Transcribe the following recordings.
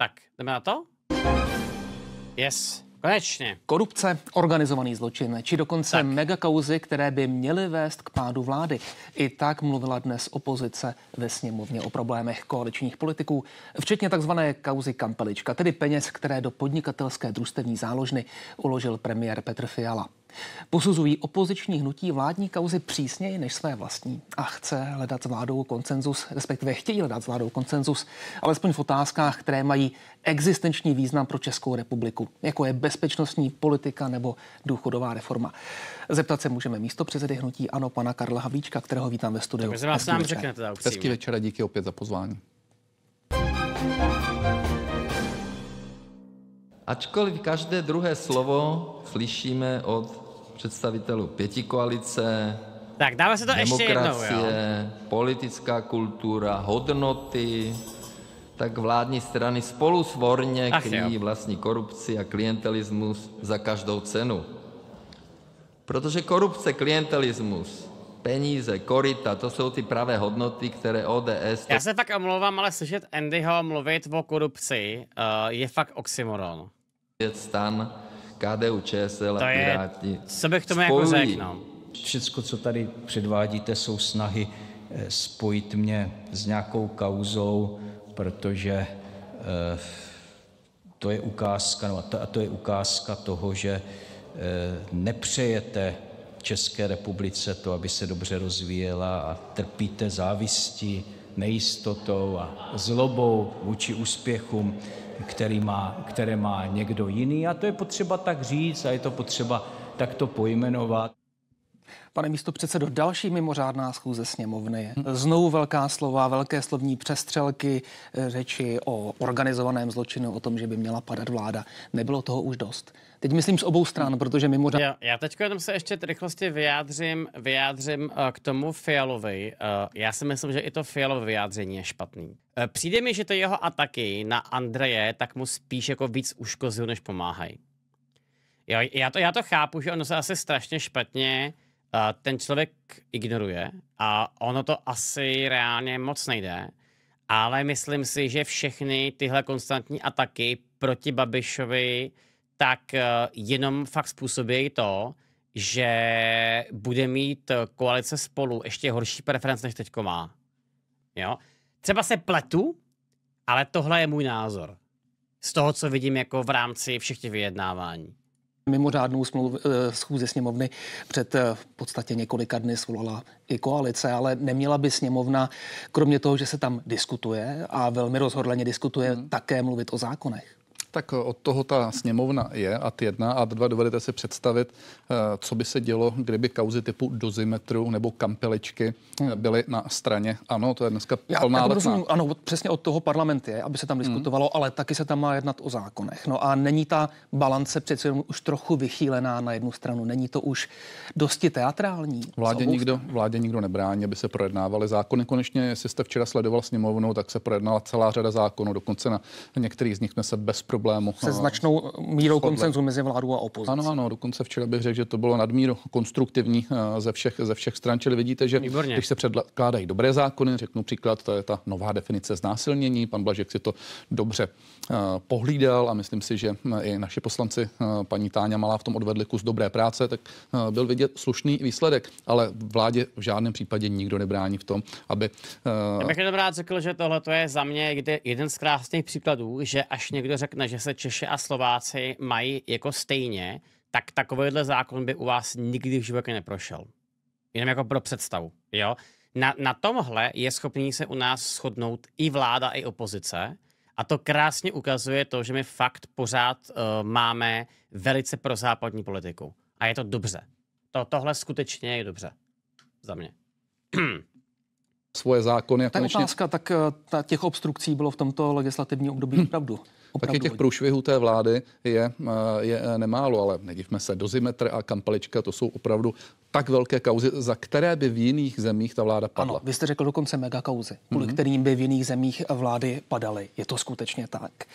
Tak, jdeme na to? Yes. Konečně. Korupce, organizovaný zločin či dokonce tak. megakauzy, které by měly vést k pádu vlády. I tak mluvila dnes opozice ve sněmovně o problémech koaličních politiků, včetně tzv. kauzy Kampelička, tedy peněz, které do podnikatelské družstevní záložny uložil premiér Petr Fiala. Posuzují opoziční hnutí vládní kauzy přísněji než své vlastní a chce hledat s vládou koncenzus, respektive chtějí hledat s vládou koncenzus, alespoň v otázkách, které mají existenční význam pro Českou republiku, jako je bezpečnostní politika nebo důchodová reforma. Zeptat se můžeme místo předsedy hnutí ANO pana Karla Havlíčka, kterého vítám ve studiu. Takže vás nám řeknete. Hezký večer a díky opět za pozvání. ačkoliv každé druhé slovo slyšíme od představitelů pětikoalice, tak dáme se to ještě jednou, jo. politická kultura, hodnoty, tak vládní strany spolu svorně Ach, kryjí vlastní korupci a klientelismus za každou cenu. Protože korupce, klientelismus, peníze, korita, to jsou ty pravé hodnoty, které ODS... To... Já se fakt omlouvám, ale slyšet Andyho mluvit o korupci uh, je fakt oxymoron. STAN, KDU-ČSL a Piráti To je, bych tomu jako řekl, no. Všecko, co tady předvádíte, jsou snahy eh, spojit mě s nějakou kauzou, protože eh, to je ukázka, no, a to je ukázka toho, že eh, nepřejete České republice to, aby se dobře rozvíjela a trpíte závistí, nejistotou a zlobou vůči úspěchům který má, které má někdo jiný, a to je potřeba tak říct a je to potřeba takto pojmenovat. Pane místo předsedo, další mimořádná schůze sněmovny. Znovu velká slova, velké slovní přestřelky, eh, řeči o organizovaném zločinu, o tom, že by měla padat vláda. Nebylo toho už dost. Teď myslím z obou stran, protože mimořádná... Já, já teď jenom se ještě rychlosti vyjádřím, vyjádřím eh, k tomu Fialovi. Eh, já si myslím, že i to fialové vyjádření je špatný. Přijde mi, že to jeho ataky na Andreje tak mu spíš jako víc uškozují, než pomáhají. Jo, já, to, já to chápu, že ono se asi strašně špatně ten člověk ignoruje a ono to asi reálně moc nejde, ale myslím si, že všechny tyhle konstantní ataky proti Babišovi tak eh, jenom fakt způsobí to, že bude mít eh, koalice spolu ještě horší preference, než teďko má. Jo? Třeba se pletu, ale tohle je můj názor. Z toho, co vidím jako v rámci všech těch vyjednávání. Mimořádnou smluv, eh, schůzi sněmovny před eh, v podstatě několika dny svolala i koalice, ale neměla by sněmovna, kromě toho, že se tam diskutuje a velmi rozhodleně diskutuje, hmm. také mluvit o zákonech. Tak eh, od toho ta sněmovna je, a ty jedna a dva dovedete si představit, eh, co by se dělo, kdyby kauzy typu dozimetru nebo kampeličky eh, byly na straně. Ano, to je dneska plná Já, rozumím, Ano, přesně od toho parlament je, aby se tam hmm. diskutovalo, hmm. ale taky se tam má jednat o zákonech. No a není ta balance přece jenom už trochu vychýlená na jednu stranu, není to už dosti teatrální? Vládě nikdo, vládě nikdo nebrání, aby se projednávaly zákony. Konečně, jestli jste včera sledoval sněmovnou, tak se projednala celá řada zákonů, dokonce na některých z nich jsme se bez problému. Se no, značnou eh, mírou shodli. koncenzu mezi vládou a opozicí. Ano, ano, dokonce včera bych řekl, že to bylo nadmíru konstruktivní eh, ze všech, ze všech stran. Čili vidíte, že Výborně. když se předkládají dobré zákony, řeknu příklad, to je ta nová definice znásilnění. Pan Blažek si to dobře eh, pohlídal a myslím si, že hm, i naši poslanci, paní Táňa Malá v tom odvedli kus dobré práce, tak byl vidět slušný výsledek, ale vládě v žádném případě nikdo nebrání v tom, aby... Já bych jenom rád řekl, že tohle je za mě jeden z krásných příkladů, že až někdo řekne, že se Češi a Slováci mají jako stejně, tak takovýhle zákon by u vás nikdy v životě neprošel. Jenom jako pro představu. Jo? Na, na tomhle je schopný se u nás shodnout i vláda, i opozice. A to krásně ukazuje to, že my fakt pořád uh, máme velice prozápadní politiku. A je to dobře. To, tohle skutečně je dobře. Za mě. svoje zákony. Ta konečně... otázka, tak eh, ta, těch obstrukcí bylo v tomto legislativním období hm. opravdu Opravdu Taky těch průšvihů té vlády je, eh, je eh, nemálo, ale nedivme se, dozimetr a kampalička, to jsou opravdu tak velké kauzy, za které by v jiných zemích ta vláda padla. Ano, vy jste řekl dokonce mega kauzy, kvůli mm-hmm. kterým by v jiných zemích vlády padaly. Je to skutečně tak. Eh,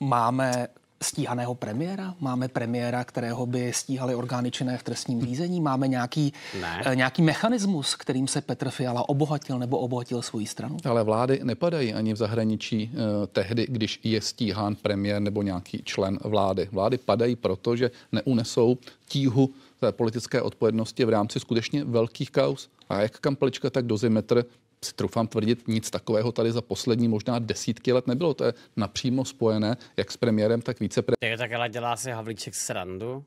máme stíhaného premiéra? Máme premiéra, kterého by stíhali orgány činné v trestním řízení? Máme nějaký, ne. Eh, nějaký mechanismus, kterým se Petr Fiala obohatil nebo obohatil svoji stranu? Ale vlády nepadají ani v zahraničí eh, tehdy, když je stíhán premiér nebo nějaký člen vlády. Vlády padají proto, že neunesou tíhu té politické odpovědnosti v rámci skutečně velkých kaus. A jak kampelička, tak dozimetr si troufám tvrdit, nic takového tady za poslední možná desítky let nebylo. To je napřímo spojené jak s premiérem, tak vicepremiérem. Tak ale dělá si Havlíček srandu. Uh,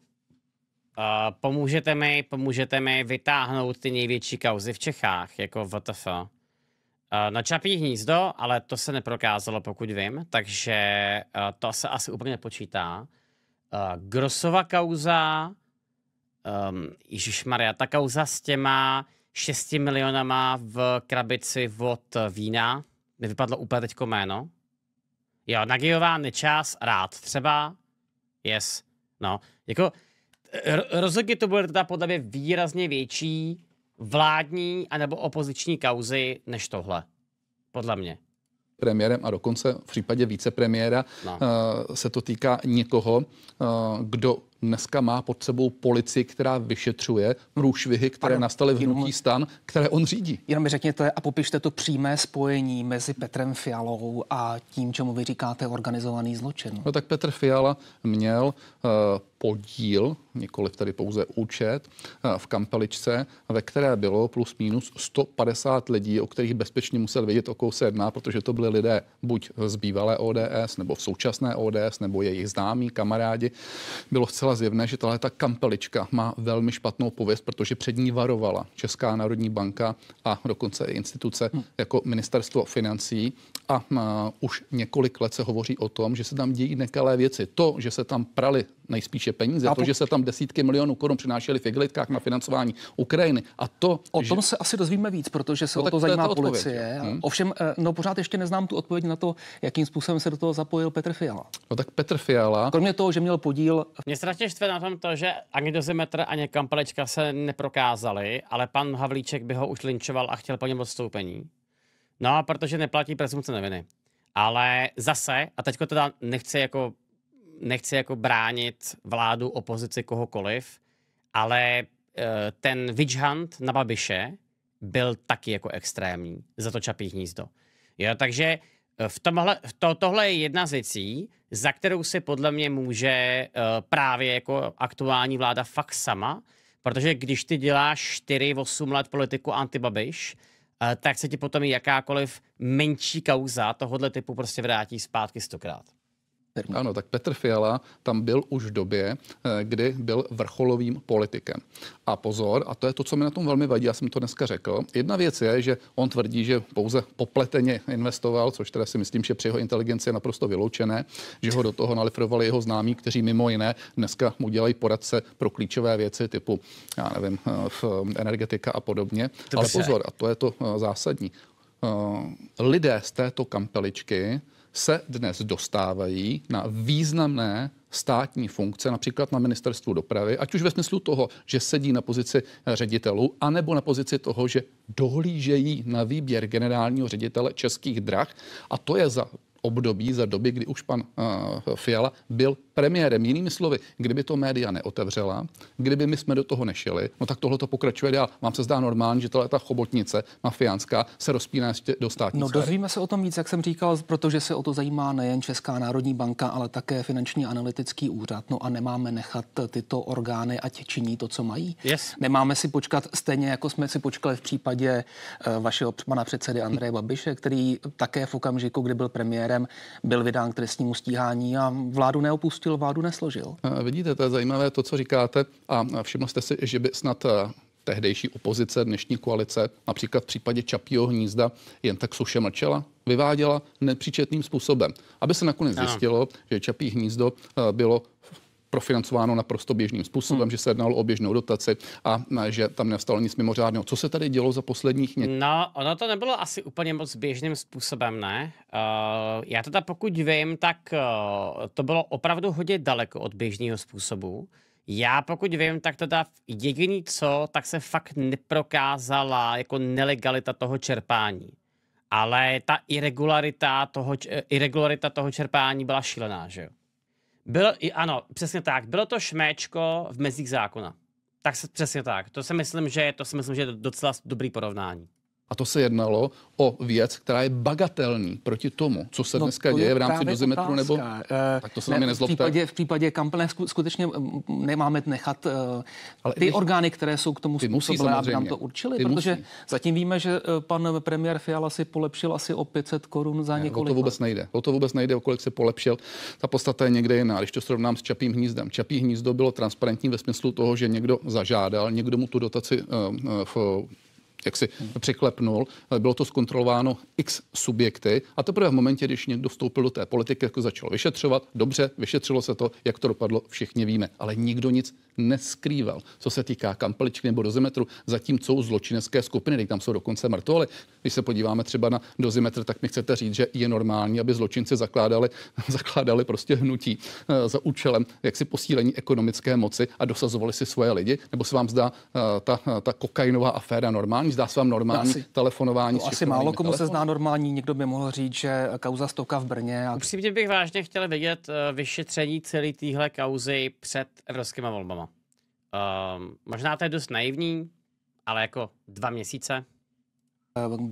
pomůžete mi, pomůžete mi vytáhnout ty největší kauzy v Čechách, jako VTF. Uh, na Čapí hnízdo, ale to se neprokázalo, pokud vím, takže uh, to se asi úplně počítá. Uh, Grosova kauza, um, Maria, ta kauza s těma 6 milionama v krabici od vína. Mi vypadlo úplně teďko jméno. Jo, Nagyová, nečas, rád třeba. Yes. No, jako rozhodně to bude teda podle mě výrazně větší vládní anebo opoziční kauzy než tohle. Podle mě premiérem a dokonce v případě vicepremiéra no. Eh, se to týká někoho, eh, kdo dneska má pod sebou policii, která vyšetřuje průšvihy, které Pardon, nastaly v hnutí stan, které on řídí. Jenom mi řekněte a popište to přímé spojení mezi Petrem Fialou a tím, čemu vy říkáte organizovaný zločin. No tak Petr Fiala měl uh, podíl, nikoliv tady pouze účet, uh, v kampeličce, ve které bylo plus minus 150 lidí, o kterých bezpečně musel vědět, o koho se jedná, protože to byli lidé buď z bývalé ODS, nebo v současné ODS, nebo jejich známí, kamarádi. Bylo zcela zcela zjevné, že tahle ta kampelička má velmi špatnou pověst, protože před ní varovala Česká národní banka a dokonce i instituce hmm. jako ministerstvo financí a, a už několik let se hovoří o tom, že se tam dějí nekalé věci. To, že se tam prali nejspíše peníze, to, že se tam desítky milionů korun přinášely v igelitkách na financování Ukrajiny a to... O tom že... se asi dozvíme víc, protože se no, o to zajímá to policie. Hmm? Ovšem, eh, no pořád ještě neznám tu odpověď na to, jakým způsobem se do toho zapojil Petr Fiala. No tak Petr Fiala... Kromě toho, že měl podíl... Mě strašně tě štve na tom to, že ani dozimetr, ani kampelečka se neprokázali, ale pan Havlíček by ho už linčoval a chtěl po něm odstoupení. No, protože neplatí prezumce neviny. Ale zase, a teďko teda nechci jako, nechci jako bránit vládu, opozici, kohokoliv, ale eh, ten witch hunt na Babiše byl taky jako extrémní za to čapí hnízdo. Jo, takže eh, v tomhle, to, tohle je jedna z věcí, za kterou se podle mě může eh, právě jako aktuální vláda fakt sama, protože když ty děláš 4-8 let politiku antibabiš, eh, tak se ti potom jakákoliv menší kauza tohohle typu prostě vrátí zpátky stokrát termín. Ano, tak Petr Fiala tam byl už v době, eh, kdy byl vrcholovým politikem. A pozor, a to je to, co mi na tom velmi vadí, já jsem to dneska řekl. Jedna věc je, že on tvrdí, že pouze popleteně investoval, což teda si myslím, že při jeho inteligenci je naprosto vyloučené, že ho do toho nalifrovali jeho známí, kteří mimo jiné dneska mu dělají poradce pro klíčové věci typu, já nevím, eh, eh, energetika a podobně. Ale pozor, a to je to zásadní. Lidé z této kampeličky se dnes dostávají na významné státní funkce, například na ministerstvu dopravy, ať už ve smyslu toho, že sedí na pozici ředitelů, anebo na pozici toho, že dohlížejí na výběr generálního ředitele českých drah. A to je za období, za doby, kdy už pan uh, Fiala byl premiérem. Jinými slovy, kdyby to média neotevřela, kdyby my jsme do toho nešili, no tak tohle to pokračuje dál. Vám se zdá normální, že tahle ta chobotnice mafiánská se rozpíná ještě do státní No dozvíme se o tom víc, jak jsem říkal, protože se o to zajímá nejen Česká národní banka, ale také finanční analytický úřad. No a nemáme nechat tyto orgány, ať činí to, co mají. Yes. Nemáme si počkat stejně, jako jsme si počkali v případě eh, vašeho pana předsedy Andreje Babiše, který také v okamžiku, kdy byl premiérem, byl vydán k trestnímu stíhání a vládu neopustil Pustil vládu nesložil. Eh, vidíte, to je zajímavé to, co říkáte a všiml jste si, že by snad eh, tehdejší opozice, dnešní koalice, například v případě Čapího hnízda, jen tak suše mlčela, vyváděla nepříčetným způsobem, aby se nakonec zjistilo, že Čapí hnízdo eh, bylo profinancováno naprosto běžným způsobem, hmm. že se jednalo o běžnou dotaci a že tam nevstalo nic mimořádného. Co se tady dělo za posledních měsíců? No, ono to nebylo asi úplně moc běžným způsobem, ne? Uh, já teda pokud vím, tak uh, to bylo opravdu hodně daleko od běžného způsobu. Já pokud vím, tak teda jediný co, tak se fakt neprokázala jako nelegalita toho čerpání. Ale ta irregularita toho, eh, irregularita toho čerpání byla šílená, že jo? Bylo, ano, přesně tak. Bylo to šméčko v mezích zákona. Tak se, přesně tak. To si myslím, že, to si myslím, že je docela dobrý porovnání. A to se jednalo o věc, která je bagatelní proti tomu, co se no, dneska děje v rámci dozimetru, nebo... nebo... Eh, tak to se ne, na mě nezlobte. V případě, v případě kampene skutečně mm, mm, nemáme nechat uh, Ale ty my, orgány, které jsou k tomu způsobené, aby nám to určili, ty protože musí. zatím víme, že eh, pan premiér Fiala si polepšil asi o 500 korun za ne, několik... O to vůbec nejde. O to vůbec nejde, o kolik se polepšil. Ta podstata je někde jiná. Když to srovnám s Čapým hnízdem. Čapí hnízdo bylo transparentní ve smyslu toho, že někdo zažádal, někdo mu tu dotaci uh, uh, jak si přiklepnul, bylo to zkontrolováno x subjekty a teprve v momentě, když někdo vstoupil do té politiky, jako začalo vyšetřovat, dobře, vyšetřilo se to, jak to dopadlo, všichni víme, ale nikdo nic neskrýval, co se týká kampeličky nebo dozimetru, zatímco u zločinecké skupiny, tam jsou dokonce mrtvoly. Když se podíváme třeba na dozimetr, tak mi chcete říct, že je normální, aby zločinci zakládali, zakládali prostě hnutí eh, za účelem jaksi posílení ekonomické moci a dosazovali si svoje lidi? Nebo se vám zdá eh, ta, eh, ta kokainová aféra normální? Zdá se vám normální asi, telefonování? To asi málo komu telefon? se zná normální. Někdo by mohl říct, že kauza Stoka v Brně. A... Upřímně bych vážně chtěl vidět vyšetření celé téhle kauzy před evropskými volbama. Um, možná to je dost naivní, ale jako dva měsíce.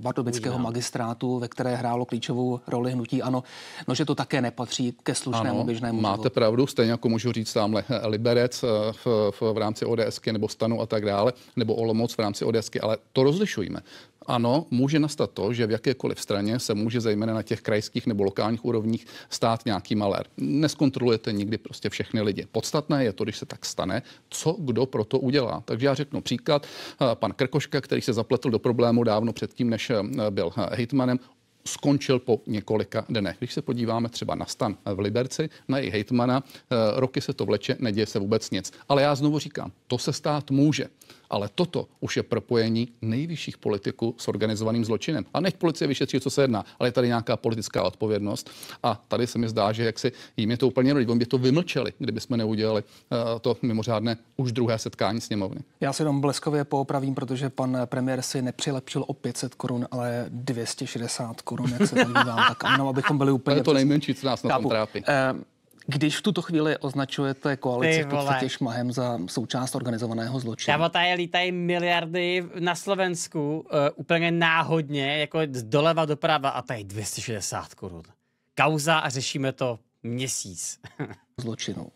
Pardubického eh, no. magistrátu, ve které hrálo klíčovou roli hnutí ano, no že to také nepatří ke slušnému ano, běžnému Máte životu. pravdu, stejně jako můžu říct tamhle eh, Liberec eh, v, v, v rámci ODSky nebo Stanu a tak dále, nebo Olomouc v rámci ODSky, ale to rozlišujeme ano, může nastat to, že v jakékoliv straně se může zejména na těch krajských nebo lokálních úrovních stát nějaký malér. Neskontrolujete nikdy prostě všechny lidi. Podstatné je to, když se tak stane, co kdo pro to udělá. Takže já řeknu příklad, eh, pan Krkoška, který se zapletl do problému dávno předtím, než eh, byl eh, hejtmanem, skončil po několika dnech. Když se podíváme třeba na stan v Liberci, na její hejtmana, roky se to vleče, neděje se vůbec nic. Ale já znovu říkám, to se stát může. Ale toto už je propojení nejvyšších politiků s organizovaným zločinem. A nech policie vyšetří, co se jedná, ale je tady nějaká politická odpovědnost. A tady se mi zdá, že jak si jim je to úplně rodí, by to vymlčeli, kdyby jsme neudělali uh, to mimořádné už druhé setkání sněmovny. Já se jenom bleskově poopravím, protože pan premiér si nepřilepšil o 500 korun, ale 260 korun, jak se to dívám. Tak ano, abychom byli úplně. To je to nejmenší, co nás na tom trápí. Uh, když v tuto chvíli označujete koalici v podstatě šmahem za součást organizovaného zločinu. Tam tady lítají miliardy na Slovensku uh, úplně náhodně, jako doleva doprava a tady 260 korun. Kauza a řešíme to měsíc. Zločinu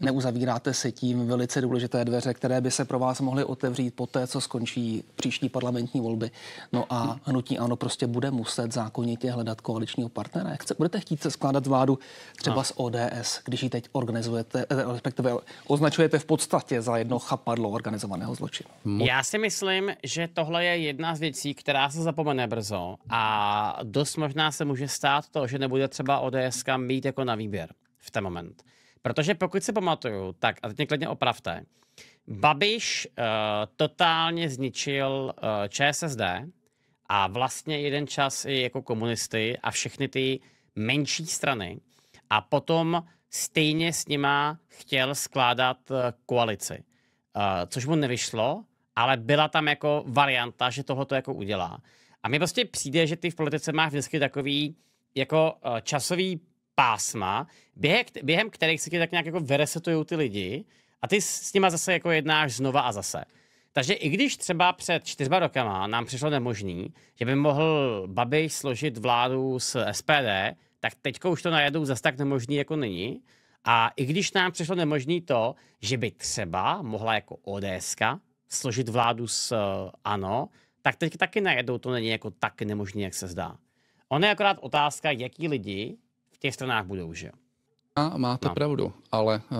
neuzavíráte si tím velice důležité dveře, které by se pro vás mohly otevřít po té, co skončí příští parlamentní volby. No a hnutí ano prostě bude muset zákonitě hledat koaličního partnera. Chce, budete chtít se skládat vládu třeba no. z ODS, když ji teď organizujete, eh, respektive označujete v podstatě za jedno chapadlo organizovaného zločinu. Já si myslím, že tohle je jedna z věcí, která se zapomene brzo a dost možná se může stát to, že nebude třeba ODS kam mít jako na výběr v ten moment. Protože pokud se pamatuju, tak, a teď mě klidně opravte, mhm. Babiš uh, totálně zničil uh, ČSSD a vlastně jeden čas i jako komunisty a všechny ty menší strany a potom stejně s nima chtěl skládat uh, koalici, uh, což mu nevyšlo, ale byla tam jako varianta, že tohle to jako udělá. A mi prostě přijde, že ty v politice máš vždycky takový jako uh, časový pásma, během, během kterých se ti tak nějak jako vyresetují ty lidi a ty s nima zase jako jednáš znova a zase. Takže i když třeba před čtyřma rokama nám přišlo nemožný, že by mohl Babiš složit vládu s SPD, tak teď už to najednou zase tak nemožný jako není. A i když nám přišlo nemožný to, že by třeba mohla jako ODSka složit vládu s eh, ANO, tak teď taky najednou to není jako tak nemožný, jak se zdá. Ono je akorát otázka, jaký lidi těch stranách budou, že A máte no. pravdu, ale uh,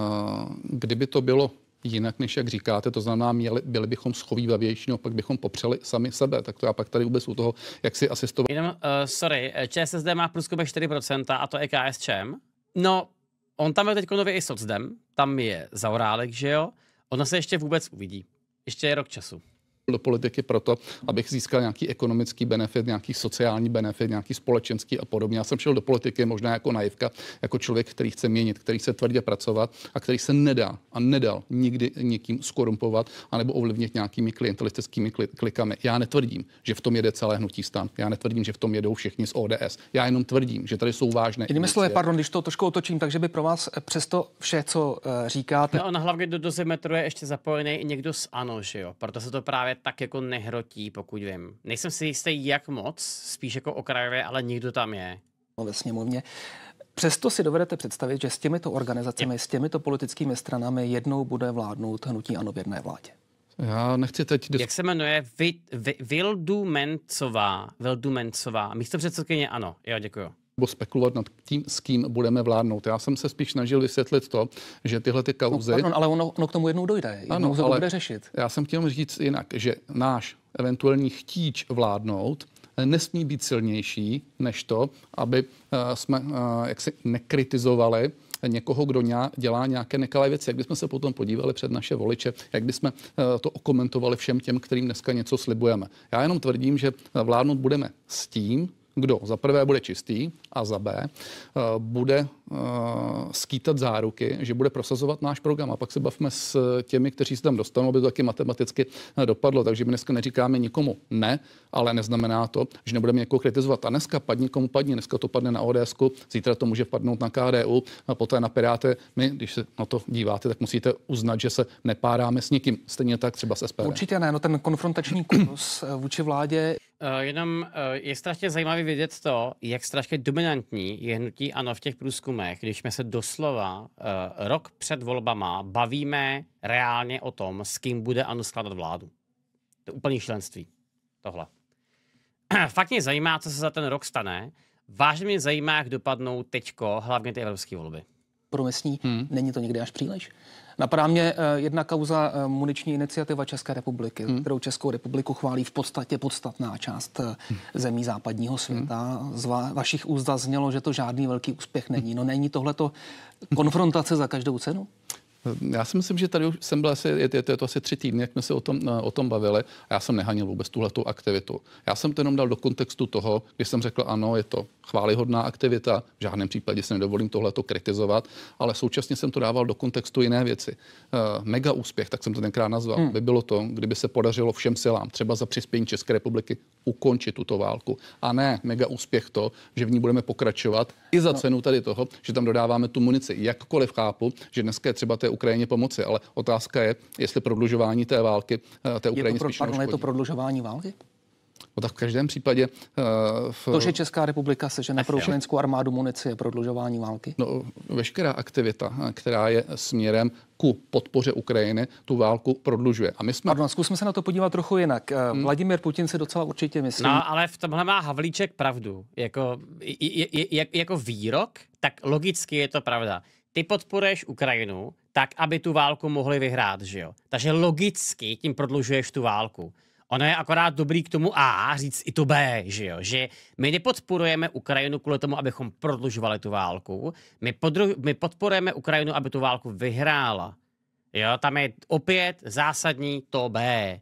kdyby to bylo jinak, než jak říkáte, to znamená, měli, byli bychom ve většinu, pak bychom popřeli sami sebe, tak to já pak tady vůbec u toho, jak si asistoval. Jenom, uh, sorry, eh, ČSSD má v průzkumech 4% a to EKS čem? No, on tam je teď nově i socdem, tam je Zaurálek, že jo? Ona se ještě vůbec uvidí. Ještě je rok času do politiky proto, abych získal nějaký ekonomický benefit, nějaký sociální benefit, nějaký společenský a podobně. Já jsem šel do politiky možná jako naivka, jako člověk, který chce měnit, který se tvrdě pracovat a který se nedá a nedal nikdy někým skorumpovat anebo ovlivnit nějakými klientelistickými klikami. Já netvrdím, že v tom jede celé hnutí stan. Já netvrdím, že v tom jedou všichni z ODS. Já jenom tvrdím, že tady jsou vážné. Jinými slovy, pardon, když to trošku otočím, takže by pro vás eh, přesto vše, co eh, říkáte. No na hlavě do metru je ještě zapojený i někdo z ANO, že jo? Proto se to právě tak jako nehrotí, pokud vím. Nejsem si jistý, jak moc, spíš jako okrajově, ale někdo tam je. No, Ve sněmovně. Přesto si dovedete představit, že s těmito organizacemi, je. s těmito politickými stranami jednou bude vládnout hnutí ano v jedné vládě. Já nechci teď... Dis- Jak se jmenuje? Vildumencová. Vildumencová. Místo předsedkyně ano. Jo, děkuju nebo spekulovat nad tím, s kým budeme vládnout. Já jsem se spíš snažil vysvětlit to, že tyhle ty kauzy... No, pardon, ale ono, ono k tomu jednou dojde, jednou ano, se to bude řešit. Já jsem chtěl říct jinak, že náš eventuální chtíč vládnout nesmí být silnější než to, aby eh, jsme eh, jaksi nekritizovali někoho, kdo dělá nějaké nekalé věci. Jak bychom se potom podívali před naše voliče, jak bychom eh, to okomentovali všem těm, kterým dneska něco slibujeme. Já jenom tvrdím, že vládnout budeme s tím, kdo za prvé bude čistý a za B eh, bude eh, skýtat záruky, že bude prosazovat náš program. A pak se bavme s těmi, kteří se tam dostanou, aby to taky matematicky eh, dopadlo. Takže my dneska neříkáme nikomu ne, ale neznamená to, že nebudeme někoho kritizovat. A dneska padne komu padne, dneska to padne na ODS, zítra to může padnout na KDU, a poté na Piráty. My, když se na to díváte, tak musíte uznat, že se nepáráme s nikým. Stejně tak třeba s SPD. Určitě ne, no ten konfrontační kurz vůči vládě Uh, jenom uh, je strašně zajímavé vědět to, jak strašně dominantní je hnutí ANO v těch průzkumech, když jsme se doslova uh, rok před volbama bavíme reálně o tom, s kým bude ANO skládat vládu. To je úplný šlenství. Tohle. Fakt mě zajímá, co se za ten rok stane. Vážně mě zajímá, jak dopadnou teďko, hlavně ty evropské volby. Pro hmm. není to někdy až příliš. Napadá mě eh, jedna kauza eh, muniční iniciativa České republiky, hmm. kterou Českou republiku chválí v podstatě podstatná část eh, hmm. zemí západního světa. Hmm. Z va- vašich úzda znělo, že to žádný velký úspěch není. No není tohleto konfrontace za každou cenu? Já si myslím, že tady už jsem byl asi, je, je, je to asi tři týdny, jak jsme se o tom, eh, o tom bavili a já jsem nehanil vůbec tuhle tu aktivitu. Já jsem to jenom dal do kontextu toho, když jsem řekl, ano, je to chválihodná aktivita, v žádném případě si nedovolím tohle to kritizovat, ale současně jsem to dával do kontextu jiné věci. Eh, mega úspěch, tak jsem to tenkrát nazval, hmm. by bylo to, kdyby se podařilo všem silám, třeba za přispění České republiky, ukončit tuto válku. A ne mega úspěch to, že v ní budeme pokračovat i za no. cenu tady toho, že tam dodáváme tu munici. Jakkoliv chápu, že dneska je třeba té Ukrajině pomoci. Ale otázka je, jestli prodlužování té války eh, té Ukrajině je to, pro, pardon, je to prodlužování války? No tak v každém případě... Uh, v... To, že Česká republika sežene pro ukrajinskou armádu munici, je prodlužování války? No, veškerá aktivita, eh, která je směrem ku podpoře Ukrajiny, tu válku prodlužuje. A my jsme... Pardon, zkusme se na to podívat trochu jinak. Hmm. Vladimir Putin se docela určitě myslí... No, ale v tomhle má Havlíček pravdu. Jako, je, je, je, jako výrok, tak logicky je to pravda ty podporuješ Ukrajinu tak, aby tu válku mohli vyhrát, že jo? Takže logicky tím prodlužuješ tu válku. Ono je akorát dobrý k tomu A říct i to B, že jo? Že my nepodporujeme Ukrajinu kvůli tomu, abychom prodlužovali tu válku. My, podru- my podporujeme Ukrajinu, aby tu válku vyhrála. Jo, tam je opět zásadní to B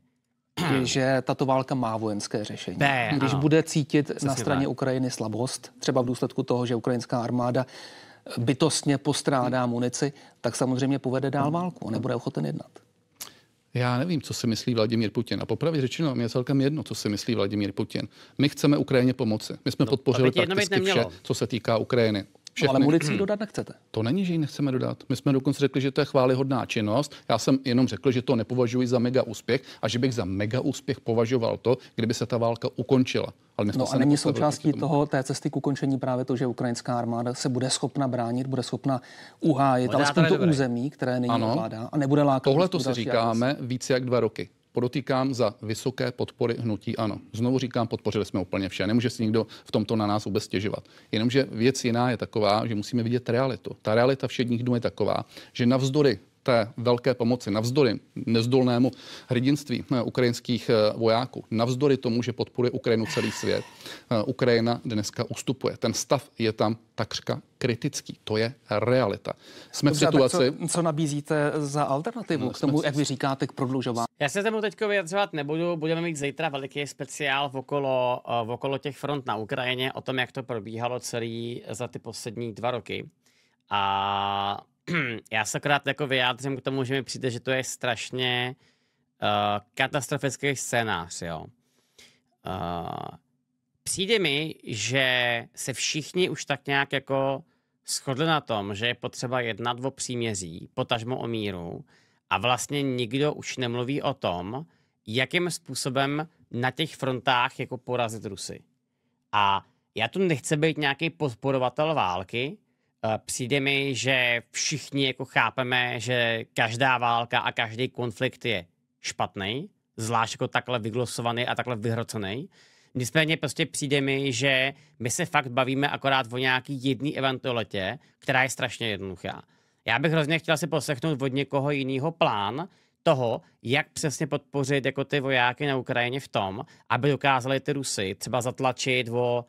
že tato válka má vojenské řešení. B. Když ano. bude cítit Co na straně tak. Ukrajiny slabost, třeba v důsledku toho, že ukrajinská armáda bytostně postrádá munici, tak samozřejmě povede dál válku a nebude ochoten jednat. Já nevím, co si myslí Vladimír Putin. A popravě řečeno, mě je celkem jedno, co si myslí Vladimír Putin. My chceme Ukrajině pomoci. My jsme no, podpořili prakticky vše, co se týká Ukrajiny. Všechny. ale munici hmm. dodat nechcete. To není, že ji nechceme dodat. My jsme dokonce řekli, že to je chválihodná činnost. Já jsem jenom řekl, že to nepovažuji za mega úspěch a že bych za mega úspěch považoval to, kdyby se ta válka ukončila. Ale my jsme no a není součástí toho té cesty k ukončení právě to, že ukrajinská armáda se bude schopna bránit, bude schopna uhájit alespoň to území, které nyní ovládá a nebude lákat. Tohle to si říkáme víc jak dva roky podotýkám za vysoké podpory hnutí ano. Znovu říkám, podpořili jsme úplně vše. Nemůže si nikdo v tomto na nás vůbec stěžovat. Jenomže věc jiná je taková, že musíme vidět realitu. Ta realita všedních dnů je taková, že navzdory té velké pomoci, navzdory nezdolnému hrdinství eh, ukrajinských eh, vojáků, navzdory tomu, že podporuje Ukrajinu celý svět, eh, Ukrajina dneska ustupuje. Ten stav je tam takřka kritický. To je realita. Jsme Dobře, v situaci... Co, co nabízíte za alternativu no, k tomu, jak vy říkáte, k prodlužování? Já se tomu teď vyjadřovat nebudu. Budeme mít zítra veliký speciál okolo, okolo těch front na Ukrajině o tom, jak to probíhalo celý za ty poslední dva roky. A já se akorát jako vyjádřím k tomu, že mi přijde, že to je strašně uh, katastrofický scénář, jo. Uh, přijde mi, že se všichni už tak nějak jako shodli na tom, že je potřeba jednat o příměří, potažmo o míru a vlastně nikdo už nemluví o tom, jakým způsobem na těch frontách jako porazit Rusy. A já tu nechci být nějaký podporovatel války, Eh, přijde mi, že všichni jako chápeme, že každá válka a každý konflikt je špatný, zvlášť jako takhle vyglosovaný a takhle vyhrocený. Nicméně prostě přijde mi, že my se fakt bavíme akorát o nějaký jedný eventualitě, která je strašně jednoduchá. Já bych hrozně chtěl si poslechnout od někoho jiného plán toho, jak přesně podpořit jako ty vojáky na Ukrajině v tom, aby dokázali ty Rusy třeba zatlačit o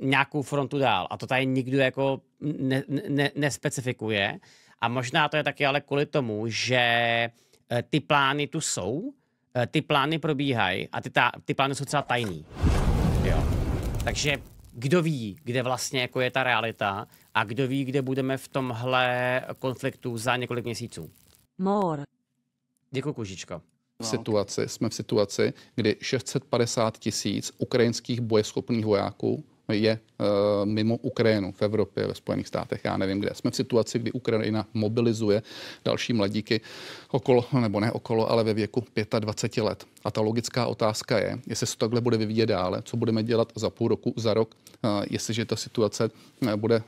nějakou frontu dál. A to tady nikdo jako ne, ne, nespecifikuje. A možná to je taky ale kvůli tomu, že eh, ty plány tu jsou, eh, ty plány probíhají a ty, ta, ty plány jsou třeba tajný. Jo. Takže kdo ví, kde vlastně jako je ta realita a kdo ví, kde budeme v tomhle konfliktu za několik měsíců. More. Děkuji, Kužičko. V situaci, jsme v situaci, kdy 650 tisíc ukrajinských bojeschopných vojáků But yeah, Eh, mimo Ukrajinu, v Evropě, ve Spojených státech, já nevím kde. Jsme v situaci, kdy Ukrajina mobilizuje další mladíky okolo, nebo ne okolo, ale ve věku 25 let. A ta logická otázka je, jestli se takhle bude vyvíjet dále, co budeme dělat za půl roku, za rok, eh, jestliže ta situace eh, bude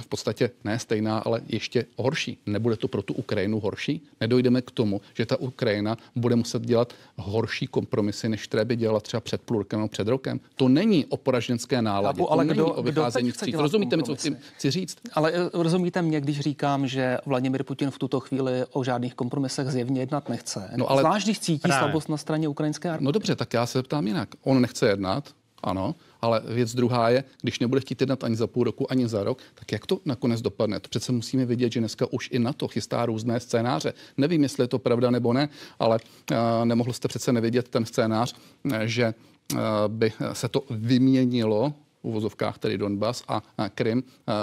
v podstatě ne stejná, ale ještě horší. Nebude to pro tu Ukrajinu horší? Nedojdeme k tomu, že ta Ukrajina bude muset dělat horší kompromisy, než které by dělala třeba před půl rokem nebo před rokem. To není o poraženské náladě. ale kdo, o vycházení vstříc. Rozumíte mi, co chci, chci říct? Ale eh, rozumíte mě, když říkám, že Vladimir Putin v tuto chvíli o žádných kompromisech zjevně jednat nechce. No, ale... Zvlášť, když cítí Právě. slabost na straně ukrajinské armády. No dobře, tak já se ptám jinak. On nechce jednat, ano, ale věc druhá je, když nebude chtít jednat ani za půl roku, ani za rok, tak jak to nakonec dopadne? To přece musíme vidět, že dneska už i na to chystá různé scénáře. Nevím, jestli je to pravda nebo ne, ale uh, nemohl jste přece nevidět ten scénář, eh, že uh, by se to vyměnilo uvozovkách tedy Donbas a Krym,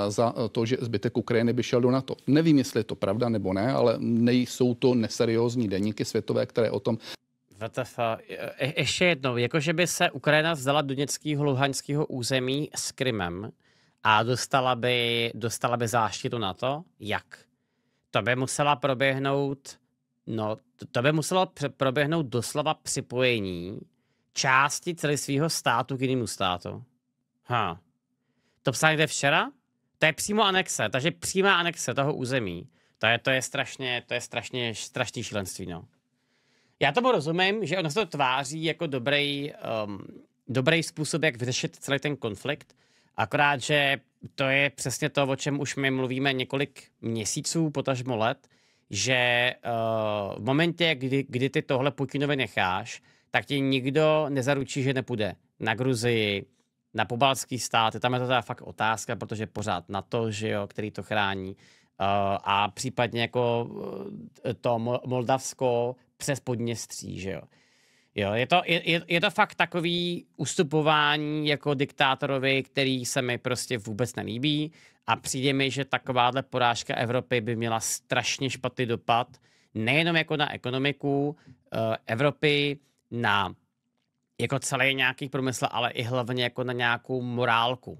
za e, to, že zbytek Ukrajiny by šel do NATO. Nevím, jestli je to pravda nebo ne, ale nejsou to neseriózní deníky světové, které o tom VTF. No je, e, ještě jednou, jakože by se Ukrajina vzdala Doněckého, Luhanského území s Krymem a dostala by, dostala by záštitu na to? Jak? To by musela proběhnout, no, to by muselo proběhnout doslova připojení části celého svého státu k jinému státu. Ha. To psali kde včera? To je přímo anexe, takže přímá anexe toho území. To je, to je strašně, to je strašně, strašný šílenství, no. Já tomu rozumím, že ono se to tváří jako dobrý, um, dobrý způsob, jak vyřešit celý ten konflikt, akorát, že to je přesně to, o čem už my mluvíme několik měsíců, potažmo let, že uh, v momentě, kdy, kdy ty tohle Putinovi necháš, tak ti nikdo nezaručí, že nepůjde na Gruzii, na pobaltský stát. tam je to teda fakt otázka, protože pořád na to, že jo, který to chrání, eh, a případně jako eh, to Moldavsko přes Podněstří, že jo. Jo, je to, je, je to fakt takový ustupování jako diktátorovi, který se mi prostě vůbec nelíbí a přijde mi, že takováhle porážka Evropy by měla strašně špatný dopad nejenom jako na ekonomiku eh, Evropy, na jako celý nějaký promysl, ale i hlavně jako na nějakou morálku.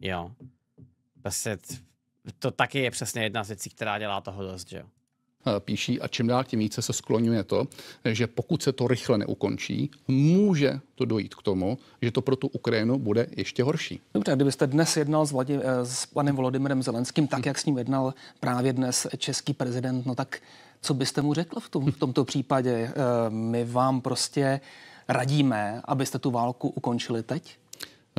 Jo. Prostě to taky je přesně jedna z věcí, která dělá toho dost, že jo píší a čím dál tím více se skloňuje to, že pokud se to rychle neukončí, může to dojít k tomu, že to pro tu Ukrajinu bude ještě horší. Dobře, kdybyste dnes jednal s, Vladi, eh, s panem Volodymyrem Zelenským tak, jak s ním jednal právě dnes český prezident, no tak co byste mu řekl v, tom, v tomto případě? Eh, my vám prostě radíme, abyste tu válku ukončili teď?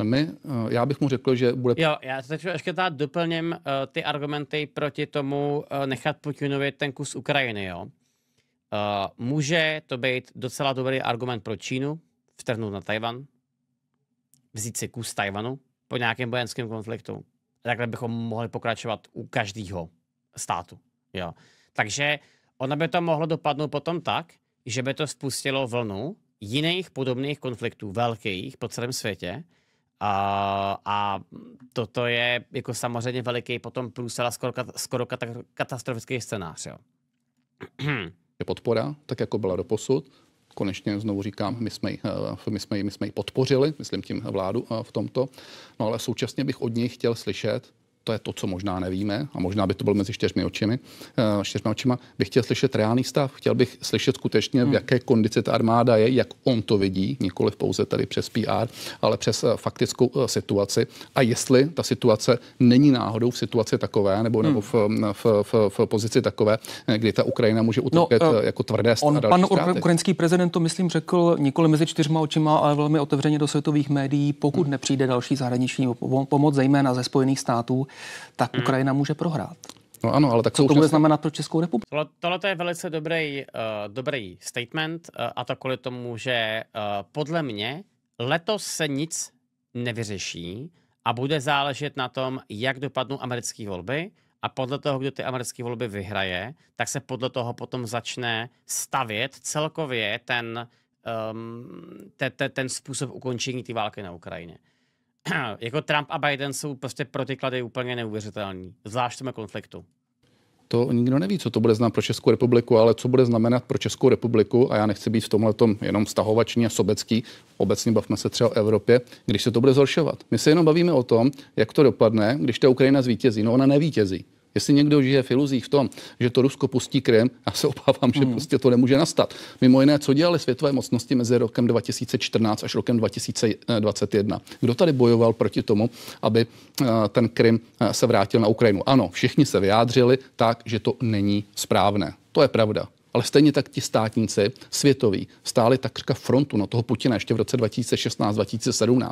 My, eh, já bych mu řekl, že bude... Jo, já teď ještě tady doplním uh, ty argumenty proti tomu uh, nechat Putinovi ten kus Ukrajiny, jo. Uh, může to být docela dobrý argument pro Čínu, vtrhnout na Tajvan, vzít si kus Tajvanu po nějakém vojenském konfliktu. Takhle bychom mohli pokračovat u každého státu. Jo. Takže ono by to mohlo dopadnout potom tak, že by to spustilo vlnu, jiných podobných konfliktů, velkých po celém světě. A, a toto je jako samozřejmě veliký potom průsela skoro, skoro katastrofický scénář. Jo. Je podpora, tak jako byla doposud. Konečně znovu říkám, my jsme, ji, eh, my, jsme, ji, my jsme ji podpořili, myslím tím vládu eh, v tomto. No ale současně bych od něj chtěl slyšet, to je to, co možná nevíme, a možná by to bylo mezi čtyřmi očima, eh, čtyřmi očima, bych chtěl slyšet reálný stav, chtěl bych slyšet skutečně, v hmm. jaké kondici ta armáda je, jak on to vidí, nikoli pouze tady přes PR, ale přes eh, faktickou eh, situaci a jestli ta situace není náhodou v situaci takové nebo, hmm. nebo v, mm, v, v, v pozici takové, kdy ta Ukrajina může no, utrpět no, jako tvrdé on, Pan ukrajinský prezident to, myslím, řekl nikoli mezi čtyřma očima, ale velmi otevřeně do světových médií, pokud hmm. nepřijde další zahraniční pomoc, zejména ze Spojených států, tak hmm. Ukrajina může prohrát. No ano, ale tak Co to bude znamenat pro Českou republiku? Tohle je velice dobrý, uh, dobrý statement uh, a to kvůli tomu, že uh, podle mě letos se nic nevyřeší a bude záležet na tom, jak dopadnou americké volby a podle toho, kdo ty americké volby vyhraje, tak se podle toho potom začne stavět celkově ten, um, te, te, ten způsob ukončení té války na Ukrajině. jako Trump a Biden jsou prostě protiklady úplně neuvěřitelní, zvlášť tomu konfliktu. To nikdo neví, co to bude znamenat pro Českou republiku, ale co bude znamenat pro Českou republiku, a já nechci být v tomhle jenom stahovační a sobecký, obecně bavme se třeba o Evropě, když se to bude zhoršovat. My se jenom bavíme o tom, jak to dopadne, když ta Ukrajina zvítězí. No ona nevítězí. Jestli někdo žije v iluzích v tom, že to Rusko pustí Krym, já se obávám, že hmm. prostě to nemůže nastat. Mimo jiné, co dělali světové mocnosti mezi rokem 2014 až rokem 2021? Kdo tady bojoval proti tomu, aby eh, ten Krym eh, se vrátil na Ukrajinu? Ano, všichni se vyjádřili tak, že to není správné. To je pravda ale stejně tak ti státníci světoví stáli takřka frontu na no, toho Putina ještě v roce 2016-2017.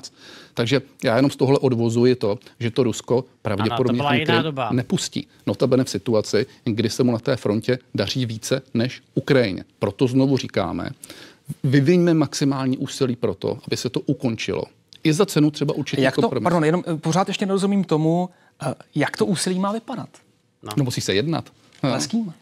Takže já jenom z tohle odvozuji to, že to Rusko pravděpodobně ano, to nepustí. No to v situaci, kdy se mu na té frontě daří více než Ukrajině. Proto znovu říkáme, vyviňme maximální úsilí pro to, aby se to ukončilo. I za cenu třeba určitě. Jak to, promysl. pardon, jenom eh, pořád ještě nerozumím tomu, eh, jak to úsilí má vypadat. No, no musí se jednat. Ale s kým?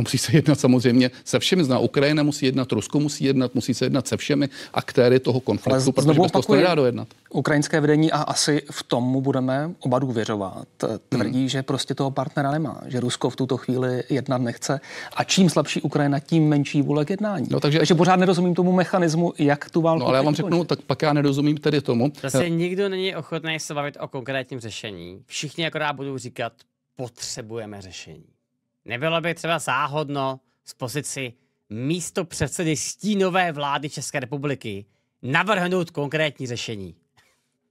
No musí se jednat samozřejmě se všemi. Zná Ukrajina musí jednat, Rusko musí jednat, musí se jednat se všemi aktéry toho konfliktu, Ale protože bez toho se nedá dojednat. Ukrajinské vedení a asi v tomu budeme oba důvěřovat. Tvrdí, hmm. že prostě toho partnera nemá, že Rusko v tuto chvíli jednat nechce. A čím slabší Ukrajina, tím menší vůle k jednání. No, takže, takže pořád nerozumím tomu mechanismu, jak tu válku. No, ale já vám řeknu, tak pak já nerozumím tedy tomu. Zase nikdo není ochotný se bavit o konkrétním řešení. Všichni akorát budou říkat, potřebujeme řešení. Nebylo by třeba záhodno z pozici místo předsedy stínové vlády České republiky navrhnout konkrétní řešení.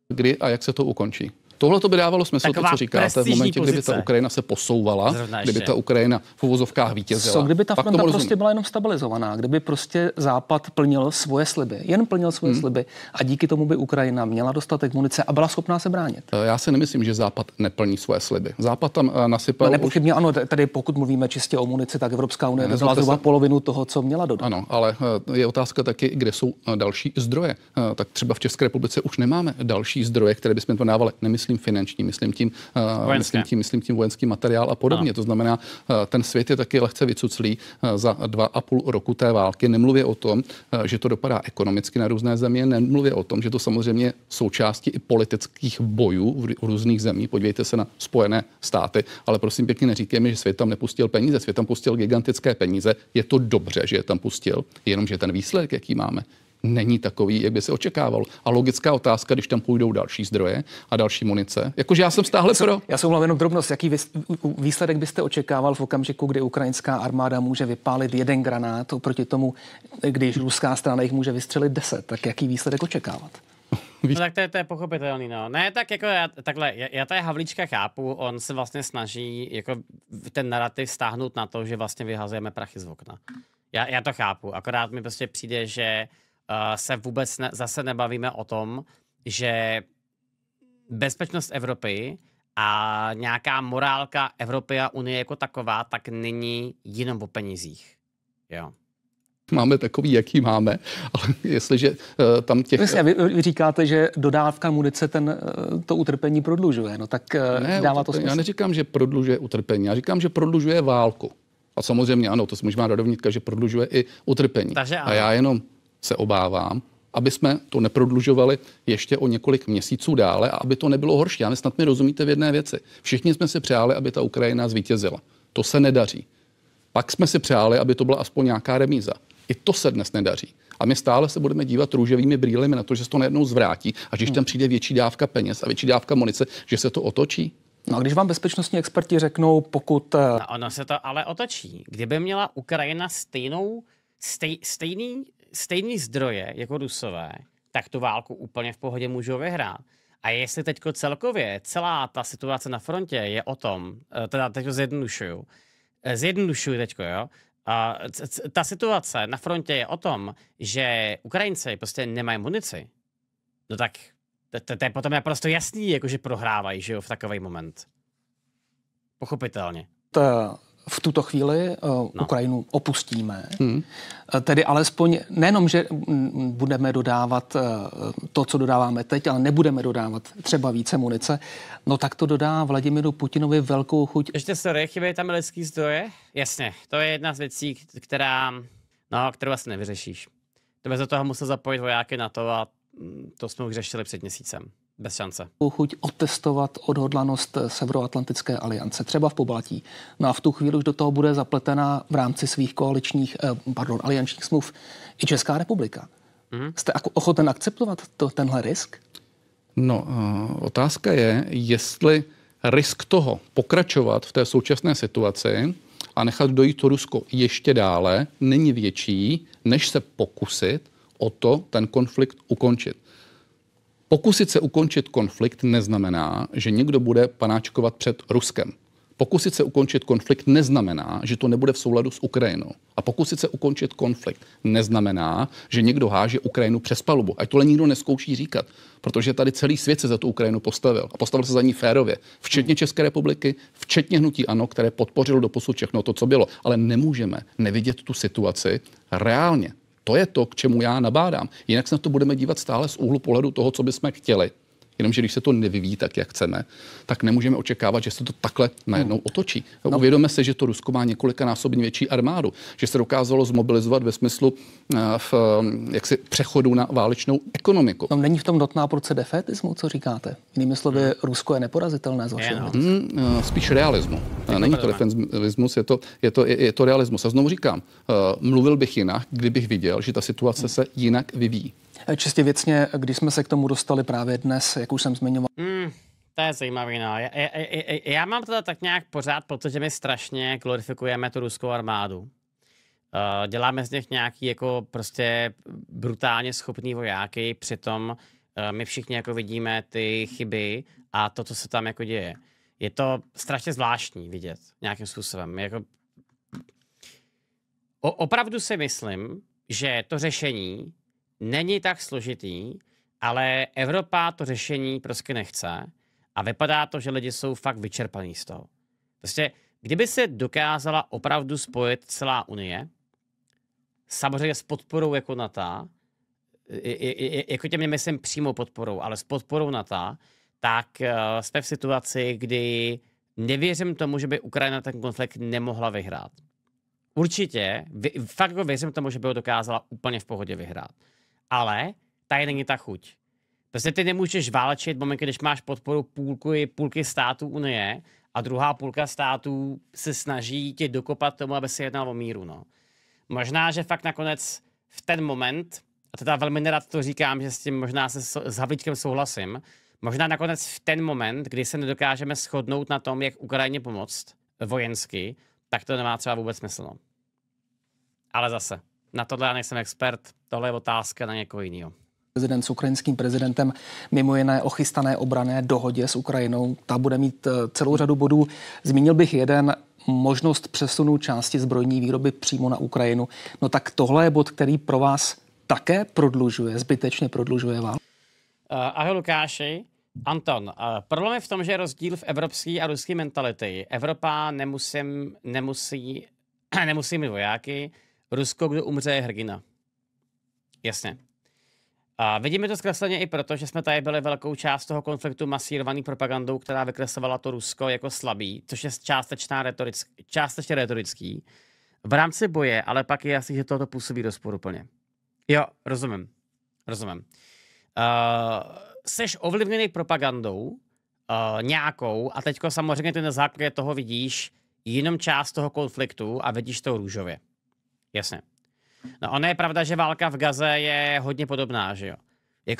Kdy a jak se to ukončí? Tohle to by dávalo smysl, Taková to, co říkáte, v momentě, pozice. kdyby ta Ukrajina se posouvala, Zrovna kdyby ta Ukrajina v uvozovkách vítězila. Co kdyby ta fronta prostě rozumím. byla jenom stabilizovaná, kdyby prostě Západ plnil svoje sliby, jen plnil svoje hmm. sliby a díky tomu by Ukrajina měla dostatek munice a byla schopná se bránit. Eh, já si nemyslím, že Západ neplní svoje sliby. Západ tam eh, nasypal. No nepochybně už... ano, tady pokud mluvíme čistě o munici, tak Evropská unie dodala zhruba se... polovinu toho, co měla dodat. Ano, ale eh, je otázka taky, kde jsou další zdroje. Tak třeba v České republice už nemáme další zdroje, které bychom to dávali. Nemyslím myslím finanční, myslím tím, uh, myslím tím, myslím tím vojenský materiál a podobně. No. To znamená, eh, ten svět je taky lehce vycuclý eh, za dva a půl roku té války. Nemluvě o tom, že to dopadá ekonomicky na různé země, nemluvě o tom, že to samozřejmě součástí i politických bojů v různých zemí. Podívejte se na Spojené státy, ale prosím pěkně neříkejme, že svět tam nepustil peníze, svět tam pustil gigantické peníze. Je to dobře, že je tam pustil, jenomže ten výsledek, jaký máme, není takový, jak by se očekával. A logická otázka, když tam půjdou další zdroje a další munice. Jakože já jsem stáhle pro. Já jsem jenom drobnost, jaký výsledek byste očekával v okamžiku, kdy ukrajinská armáda může vypálit jeden granát oproti tomu, když ruská strana jich může vystřelit deset, tak jaký výsledek očekávat? No tak to je, to je pochopitelný, no. Ne, no, tak jako já, takhle, já, já tady Havlíčka chápu, on se vlastně snaží jako ten narrativ stáhnout na to, že vlastně vyhazujeme prachy z okna. Já, já to chápu, akorát mi prostě přijde, že uh, Eh, se vůbec ne, zase nebavíme o tom, že bezpečnost Evropy a nějaká morálka Evropy a Unie jako taková, tak není jenom o penězích. Jo máme takový, jaký máme, ale jestliže uh, tam těch... Vy, vy, vy říkáte, že dodávka munice ten, uh, to utrpení prodlužuje, no tak uh, ne, dává utrpení, to smysl. Já neříkám, že prodlužuje utrpení, já říkám, že prodlužuje válku. A samozřejmě ano, to se možná radovnítka, že prodlužuje i utrpení. Takže ano. A já jenom se obávám, aby jsme to neprodlužovali ještě o několik měsíců dále a aby to nebylo horší. Já snad mi rozumíte v jedné věci. Všichni jsme si přáli, aby ta Ukrajina zvítězila. To se nedaří. Pak jsme si přáli, aby to byla aspoň nějaká remíza. I to se dnes nedaří. A my stále se budeme dívat růžovými brýlemi na to, že se to najednou zvrátí a když tam přijde větší dávka peněz a větší dávka munice, že se to otočí. No a když vám bezpečnostní experti řeknou, pokud... Eh, a ono se to ale otočí. Kdyby měla Ukrajina stejnou, stej, stejný stejný zdroje jako Rusové, tak tu válku úplně v pohodě můžou vyhrát. A jestli teď celkově celá ta situace na frontě je o tom, eh, teda teď to zjednodušuju, eh, zjednodušuju teďko, jo, a ta situace na frontě je o tom, že Ukrajinci prostě nemají munici. No tak to, to je potom naprosto jasný, jakože prohrávají, že jo, v takový moment. Pochopitelně. Ta v tuto chvíli eh, no. Ukrajinu opustíme. Hmm. Eh, tedy alespoň nejenom, že budeme dodávat eh, to, co dodáváme teď, ale nebudeme dodávat třeba více munice, no tak to dodá Vladimiru Putinovi velkou chuť. Ještě sorry, chybějí tam lidský zdroje? Jasně, to je jedna z věcí, která, no, kterou asi nevyřešíš. To za toho musel zapojit vojáky na to a mm, to jsme už řešili před měsícem. Bez šance. Chuť otestovat odhodlanost Severoatlantické aliance, třeba v Pobaltí. No a v tu chvíli už do toho bude zapletena v rámci svých koaličních, eh, pardon, aliančních smluv i Česká republika. Mm-hmm. Jste ochoten akceptovat to, tenhle risk? No, eh, otázka je, jestli risk toho pokračovat v té současné situaci a nechat dojít to Rusko ještě dále není větší, než se pokusit o to ten konflikt ukončit. Pokusit se ukončit konflikt neznamená, že někdo bude panáčkovat před Ruskem. Pokusit se ukončit konflikt neznamená, že to nebude v souladu s Ukrajinou. A pokusit se ukončit konflikt neznamená, že někdo háže Ukrajinu přes palubu. Ať tohle nikdo neskouší říkat, protože tady celý svět se za tu Ukrajinu postavil a postavil se za ní férově, včetně České republiky, včetně hnutí ANO, které podpořilo do posud všechno to, co bylo. Ale nemůžeme nevidět tu situaci reálně. To je to, k čemu já nabádám. Jinak se na to budeme dívat stále z úhlu pohledu toho, co bychom chtěli. Jenomže když se to nevyvíjí tak, jak chceme, tak nemůžeme očekávat, že se to takhle najednou no. otočí. No. Uvědomíme se, že to Rusko má několikanásobně větší armádu, že se dokázalo zmobilizovat ve smyslu eh, v, eh, jaksi přechodu na válečnou ekonomiku. No, není v tom notná porce defetismu, co říkáte? Jinými slovy, hmm. Rusko je neporazitelné z vašeho no. hmm, eh, Spíš realismu. Není to defenzismus, je to, je, to, je, je to realismus. A znovu říkám, mluvil bych jinak, kdybych viděl, že ta situace hmm. se jinak vyvíjí. Eh, čistě věcně, když jsme se k tomu dostali právě dnes, jak už jsem zmiňoval. Mm, to je zajímavé. no. Já, já, já, já mám to tak nějak pořád, protože my strašně glorifikujeme tu ruskou armádu. Uh, děláme z nich nějaký jako prostě brutálně schopný vojáky, přitom uh, my všichni jako vidíme ty chyby a to, co se tam jako děje. Je to strašně zvláštní vidět nějakým způsobem. Jako... O, opravdu si myslím, že to řešení není tak složitý, ale Evropa to řešení prostě nechce a vypadá to, že lidi jsou fakt vyčerpaní z toho. Prostě, kdyby se dokázala opravdu spojit celá Unie, samozřejmě s podporou jako NATO, jako těm nemyslím přímou podporou, ale s podporou NATO, tak eh, jsme v situaci, kdy nevěřím tomu, že by Ukrajina ten konflikt nemohla vyhrát. Určitě, fakt jako věřím tomu, že by ho dokázala úplně v pohodě vyhrát ale tady není ta chuť. Prostě ty nemůžeš válčit v když máš podporu půlky, půlky států Unie a druhá půlka států se snaží tě dokopat tomu, aby se jednal o míru. No. Možná, že fakt nakonec v ten moment, a teda velmi nerad to říkám, že s tím možná se s Havličkem souhlasím, možná nakonec v ten moment, kdy se nedokážeme shodnout na tom, jak Ukrajině pomoct vojensky, tak to nemá třeba vůbec smysl. No. Ale zase, na tohle já nejsem expert, tohle je otázka na někoho jiného prezident s ukrajinským prezidentem mimo jiné o chystané obrané dohodě s Ukrajinou. Ta bude mít eh, celou řadu bodů. Zmínil bych jeden, možnost přesunu části zbrojní výroby přímo na Ukrajinu. No tak tohle je bod, který pro vás také prodlužuje, zbytečně prodlužuje vám. Uh, eh, ahoj Lukáši. Anton, uh, problém je v tom, že je rozdíl v evropské a ruské mentality. Evropa nemusím, nemusí, nemusí mít vojáky, Rusko, kdo umře, je hrdina. Jasně. A vidíme to zkresleně i proto, že jsme tady byli velkou část toho konfliktu masírovaný propagandou, která vykreslovala to Rusko jako slabý, což je částečná retorický, částečně retorický. V rámci boje, ale pak je jasný, že toto působí rozporuplně. Jo, rozumím. Rozumím. Uh, seš ovlivněný propagandou uh, nějakou a teďko samozřejmě ty na základě toho vidíš jenom část toho konfliktu a vidíš to růžově. Jasně. No ona je pravda, že válka v Gaze je hodně podobná, že jo.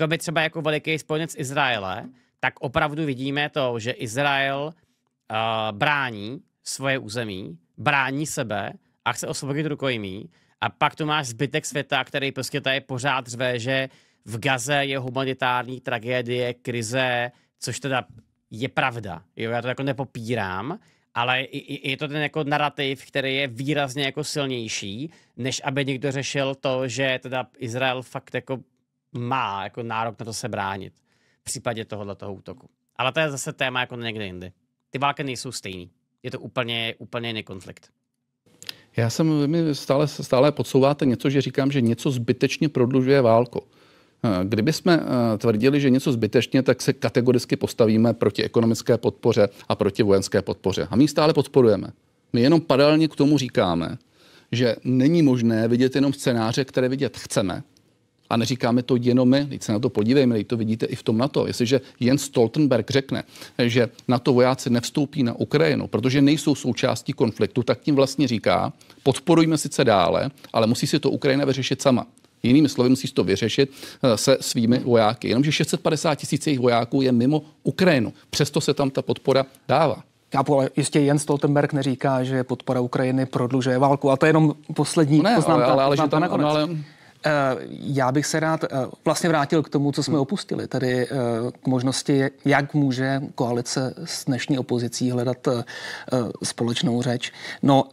by třeba jako veliký spojenec Izraele, tak opravdu vidíme to, že Izrael uh, brání svoje území, brání sebe a chce osvobodit rukojmí a pak tu máš zbytek světa, který prostě tady pořád řve, že v Gaze je humanitární tragédie, krize, což teda je pravda. Jo, já to jako nepopírám, ale je to ten jako narrativ, který je výrazně jako silnější, než aby někdo řešil to, že teda Izrael fakt jako má jako nárok na to se bránit v případě tohohle toho útoku. Ale to je zase téma jako někde jindy. Ty války nejsou stejný. Je to úplně, úplně jiný konflikt. Já jsem, vy mi stále, stále podsouváte něco, že říkám, že něco zbytečně prodlužuje válku. Kdyby jsme eh, tvrdili, že něco zbytečně, tak se kategoricky postavíme proti ekonomické podpoře a proti vojenské podpoře. A my ji stále podporujeme. My jenom paralelně k tomu říkáme, že není možné vidět jenom scénáře, které vidět chceme, a neříkáme to jenom my, teď se na to podívejme, teď to vidíte i v tom NATO. Jestliže Jens Stoltenberg řekne, že NATO vojáci nevstoupí na Ukrajinu, protože nejsou součástí konfliktu, tak tím vlastně říká, podporujme sice dále, ale musí si to Ukrajina vyřešit sama. Jinými slovy, musíš to vyřešit eh, se svými vojáky. Jenomže 650 tisíc jejich vojáků je mimo Ukrajinu. Přesto se tam ta podpora dává. Kápu, ale jistě Jens Stoltenberg neříká, že podpora Ukrajiny prodlužuje válku. A to je jenom poslední no ne, poznámka. Ale, ale, ale, že eh, tam, ale já bych se rád eh, vlastně vrátil k tomu, co jsme hm. opustili, tedy k možnosti, jak může koalice s dnešní opozicí hledat společnou řeč. No,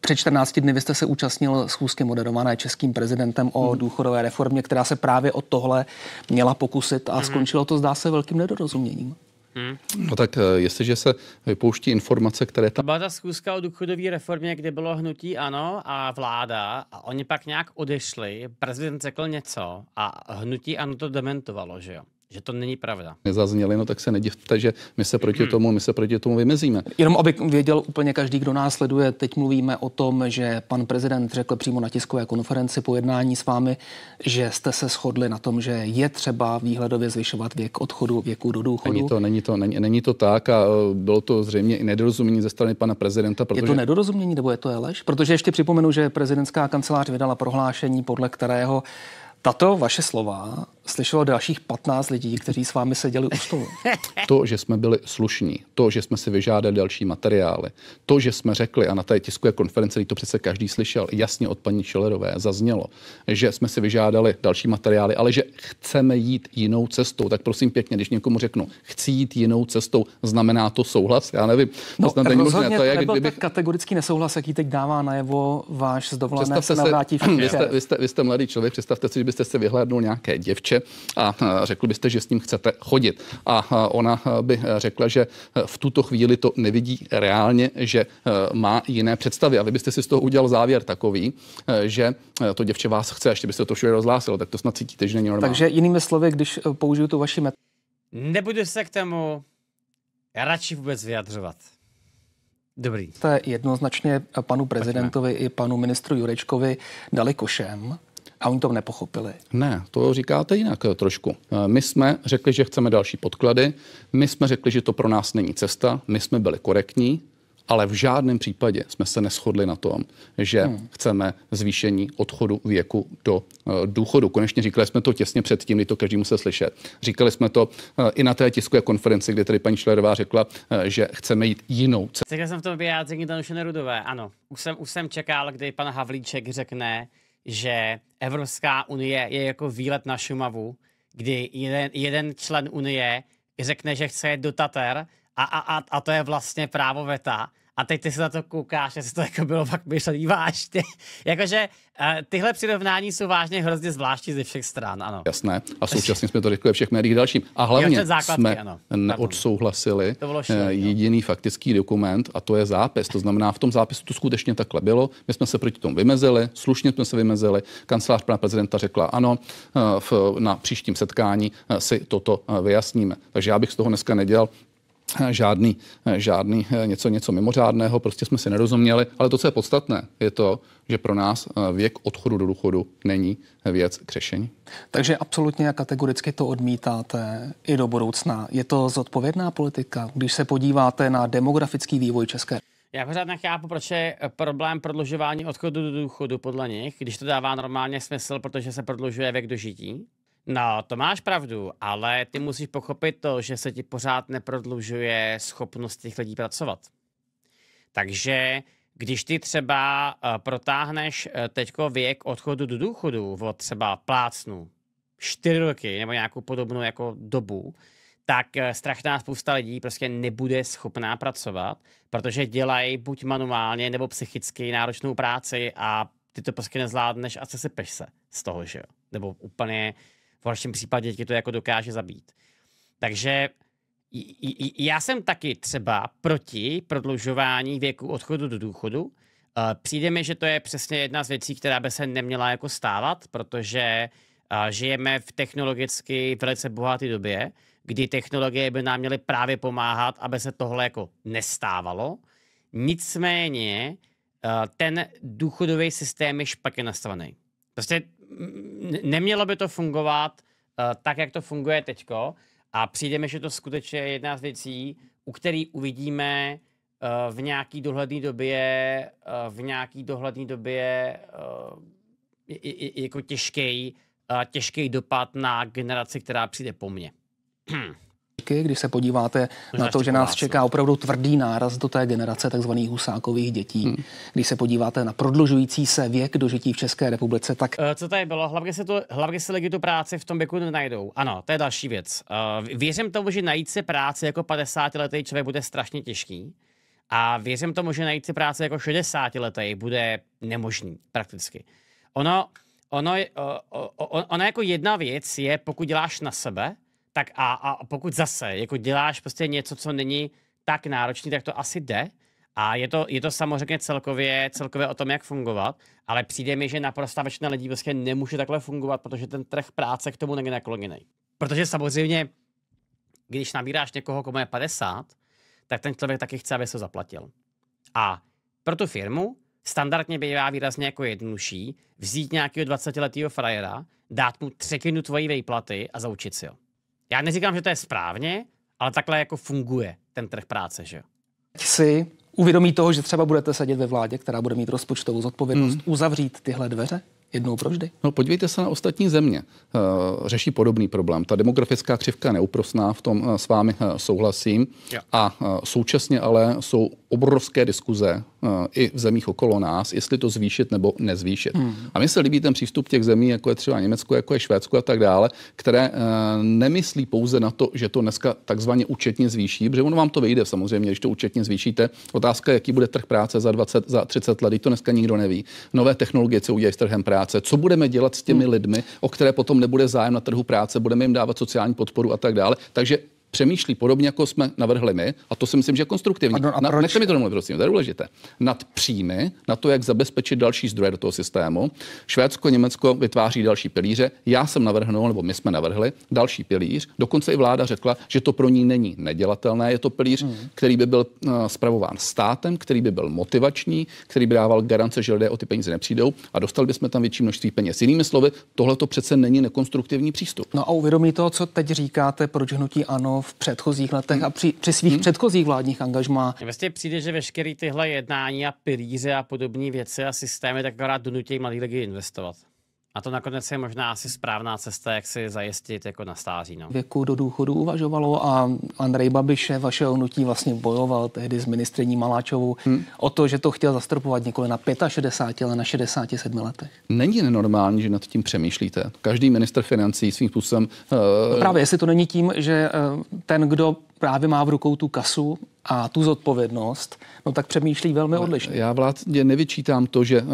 před 14 dny vy jste se účastnil schůzky moderované českým prezidentem o hmm. důchodové reformě, která se právě o tohle měla pokusit a hmm. skončilo to, zdá se, velkým nedorozuměním. Hmm. No tak eh, jestliže se vypouští informace, které tam... Byla ta schůzka o důchodové reformě, kde bylo hnutí ano a vláda a oni pak nějak odešli, prezident řekl něco a hnutí ano to dementovalo, že jo že to není pravda. Nezazněli, no tak se nedivte, že my se proti tomu, my se proti tomu vymezíme. Jenom aby věděl úplně každý, kdo nás sleduje, teď mluvíme o tom, že pan prezident řekl přímo na tiskové konferenci po jednání s vámi, že jste se shodli na tom, že je třeba výhledově zvyšovat věk odchodu věku do důchodu. Není to, není to, není, není to tak a e, bylo to zřejmě i nedorozumění ze strany pana prezidenta. Protože... Je to nedorozumění nebo je to je lež? Protože ještě připomenu, že prezidentská kancelář vydala prohlášení, podle kterého tato vaše slova slyšelo dalších 15 lidí, kteří s vámi seděli u stolu. To, že jsme byli slušní, to, že jsme si vyžádali další materiály, to, že jsme řekli, a na té tiskové konferenci to přece každý slyšel, jasně od paní Šelerové zaznělo, že jsme si vyžádali další materiály, ale že chceme jít jinou cestou. Tak prosím pěkně, když někomu řeknu, chci jít jinou cestou, znamená to souhlas? Já nevím. No, to není možné. To je, nebyl kdybych... tak kategorický nesouhlas, jaký teď dává najevo váš z dovolené se, se, vy, jste, vy, jste, vy jste mladý člověk, představte si, že byste se vyhlédnul nějaké děvče, rodiče a eh, řekl byste, že s ním chcete chodit. A eh, ona eh, by řekla, že v tuto chvíli to nevidí reálně, že má jiné představy. A vy byste si z toho udělal závěr takový, že to děvče vás chce, ještě byste to všude rozhlásilo, tak to snad cítíte, že není normální. Takže jinými slovy, když použiju tu vaši metodu. Nebudu se k tomu radši vůbec vyjadřovat. Dobrý. je jednoznačně panu prezidentovi Pojďme. i panu ministru Jurečkovi dali košem. A oni to nepochopili. Ne, to říkáte jinak eh, trošku. Eh, my jsme řekli, že chceme další podklady, my jsme řekli, že to pro nás není cesta, my jsme byli korektní, ale v žádném případě jsme se neschodli na tom, že hmm. chceme zvýšení odchodu věku do eh, důchodu. Konečně říkali jsme to těsně předtím, kdy to každý musel slyšet. Říkali jsme to i na té tiskové konferenci, kde tady paní Šlerová řekla, že chceme jít jinou cestou. Řekl jsem v tom vyjádření Danuše Nerudové, ano. Už jsem, už jsem čekal, kdy pan Havlíček řekne, že Evropská unie je jako výlet na Šumavu, kdy jeden, jeden člen unie řekne, že chce dotater a, a, a, a to je vlastně právo veta a teď ty se na to koukáš, jestli to jako bylo fakt myšlený vážně. Jakože uh, tyhle přirovnání jsou vážně hrozně zvláštní ze všech stran, ano. Jasné. A současně jsme to řekli ve všech médiích dalším. A hlavně jo, základky, jsme ano. neodsouhlasili eh, šílený, no. jediný no. faktický dokument a to je zápis. To znamená, v tom zápisu to skutečně takhle bylo. My jsme se proti tomu vymezili, slušně jsme se vymezili. Kancelář pana prezidenta řekla ano, eh, v, na příštím setkání si toto vyjasníme. Takže já bych z toho dneska nedělal žádný, žádný eh, něco, něco mimořádného, prostě jsme si nerozuměli, ale to, co je podstatné, je to, že pro nás eh, věk odchodu do důchodu není věc k řešení. Takže absolutně a kategoricky to odmítáte i do budoucna. Je to zodpovědná politika, když se podíváte na demografický vývoj České já pořád nechápu, proč je problém prodlužování odchodu do důchodu podle nich, když to dává normálně smysl, protože se prodlužuje věk dožití. No, to máš pravdu, ale ty musíš pochopit to, že se ti pořád neprodlužuje schopnost těch lidí pracovat. Takže když ty třeba eh, protáhneš eh, teďko věk odchodu do důchodu od třeba plácnu čtyři roky nebo nějakou podobnou jako dobu, tak eh, strašná spousta lidí prostě nebude schopná pracovat, protože dělají buď manuálně nebo psychicky náročnou práci a ty to prostě nezvládneš a se sepeš se z toho, že jo. Nebo úplně uh, v horším případě ti to jako dokáže zabít. Takže já jsem taky třeba proti prodlužování věku odchodu do důchodu. Eh, přijde mi, že to je přesně jedna z věcí, která by se neměla jako stávat, protože eh, žijeme v technologicky velice bohaté době, kdy technologie by nám měly právě pomáhat, aby se tohle jako nestávalo. Nicméně eh, ten důchodový systém je špatně nastavený. Prostě nemělo by to fungovat uh, tak, jak to funguje teďko a přijde mi, že to skutečně je jedna z věcí, u který uvidíme uh, v nějaký dohledný době, uh, v nějaký dohledný době uh, jako těžký, uh, těžký dopad na generaci, která přijde po mně. ročníky, když se podíváte Možná na to, že nás čeká opravdu tvrdý náraz do té generace tzv. husákových dětí. Hmm. Když se podíváte na prodlužující se věk dožití v České republice, tak... Eh, co tady bylo? Hlavně se, to, hlavně se lidi tu práci v tom věku najdou Ano, to je další věc. Eh, věřím tomu, že najít si práci jako 50-letý člověk bude strašně těžký. A věřím tomu, že najít si práci jako 60-letý bude nemožný prakticky. Ono, ono, eh, ono, ono jako jedna věc je, pokud děláš na sebe, tak a, a pokud zase jako děláš prostě něco, co není tak náročný, tak to asi jde. A je to, je to samozřejmě celkově, celkově o tom, jak fungovat, ale přijde mi, že naprostá většina lidí prostě nemůže takhle fungovat, protože ten trh práce k tomu není nakloněný. Protože samozřejmě, když nabíráš někoho, komu je 50, tak ten člověk taky chce, aby se zaplatil. A pro tu firmu standardně bývá výrazně jako jednodušší vzít nějakého 20-letého frajera, dát mu třetinu tvojí výplaty a zaučit si ho. Já neříkám, že to je správně, ale takhle jako funguje ten trh práce, že jo? Si uvědomí toho, že třeba budete sedět ve vládě, která bude mít rozpočtovou zodpovědnost, hmm. uzavřít tyhle dveře? jednou provždy? No podívejte se na ostatní země. Eh, řeší podobný problém. Ta demografická křivka je v tom eh, s vámi eh, souhlasím. Jo. A současně ale jsou obrovské diskuze uh, i v zemích okolo nás, jestli to zvýšit nebo nezvýšit. Hmm. A mně se líbí ten přístup těch zemí, jako je třeba Německo, jako je Švédsko a tak dále, které uh, nemyslí pouze na to, že to dneska takzvaně účetně zvýší, protože ono vám to vyjde samozřejmě, když to účetně zvýšíte. Otázka, jaký bude trh práce za 20, za 30 let, to dneska nikdo neví. Nové technologie, co udělají s trhem práce, co budeme dělat s těmi hmm. lidmi, o které potom nebude zájem na trhu práce, budeme jim dávat sociální podporu a tak dále. Takže přemýšlí podobně, jako jsme navrhli my, a to si myslím, že je konstruktivní. Pardon, a proč? Nechte mi to domluvit, prosím, to je důležité. Nad příjmy, na to, jak zabezpečit další zdroje do toho systému. Švédsko, Německo vytváří další pilíře. Já jsem navrhnul, nebo my jsme navrhli další pilíř. Dokonce i vláda řekla, že to pro ní není nedělatelné. Je to pilíř, hmm. který by byl uh, spravován státem, který by byl motivační, který by dával garance, že lidé o ty peníze nepřijdou a dostali bychom tam větší množství peněz. Jinými slovy, tohle to přece není nekonstruktivní přístup. No a uvědomí to, co teď říkáte, proč hnutí ano v předchozích letech a hmm. při, při svých hmm. předchozích vládních angažmá. Vlastně přijde, že veškeré tyhle jednání a pilíře a podobné věci a systémy tak akorát donutí mladí lidi investovat. A to nakonec je možná asi správná cesta, jak si zajistit jako na stáří. No. Věku do důchodu uvažovalo a Andrej Babiše, vašeho hnutí vlastně bojoval tehdy s ministriní Maláčovou hmm. o to, že to chtěl zastropovat nikoli na 65, ale na 67 letech. Není nenormální, že nad tím přemýšlíte. Každý minister financí svým způsobem... Uh... No právě, jestli to není tím, že uh, ten, kdo právě má v rukou tu kasu, a tu zodpovědnost, no tak přemýšlí velmi odlišně. Já vládě nevyčítám to, že eh,